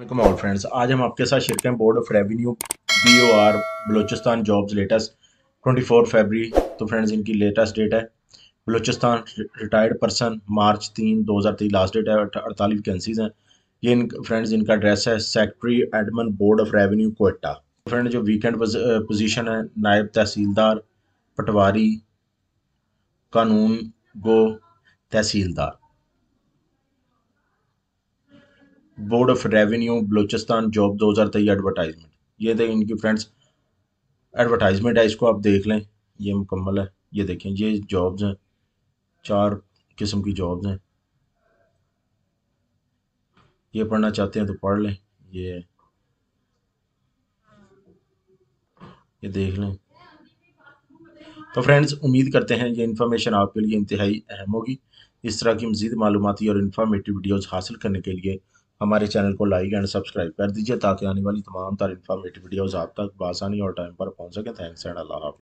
अल्लाम all friends आज हम आपके साथ शेयर करें board of revenue B O R Balochistan jobs latest twenty four February तो फ्रेंड्स इनकी लेटेस्ट डेट है बलोचिस्तान रिटायर्ड पर्सन मार्च तीन दो हज़ार तेईस लास्ट डेट है अड़तालीस वैकेंसीज हैं ये इन फ्रेंड्स इनका एड्रेस है secretary admin board of revenue Quetta friend जो वीकेंड पोजिशन uh, है naib tehsildar patwari qanungo tehsildar board of revenue Balochistan job दो हज़ार तेईस एडवर्टाइजमेंट ये थे इनकी फ्रेंड्स एडवर्टाइजमेंट है इसको आप देख लें ये मुकम्मल है ये देखें ये जॉब्स हैं चार किस्म की जॉब्स हैं ये पढ़ना चाहते हैं तो पढ़ लें ये ये देख लें तो फ्रेंड्स उम्मीद करते हैं ये इन्फॉर्मेशन आपके लिए इंतहाई अहम होगी इस तरह की मज़ीद मालूमती और इन्फॉर्मेटिव वीडियोज़ हासिल करने के लिए हमारे चैनल को लाइक एंड सब्सक्राइब कर दीजिए ताकि आने वाली तमाम तरह इन्फॉर्मेटिव वीडियोज़ आप तक बासानी और टाइम पर पहुँच सके थैंक्स एंड अल्लाह हाफ़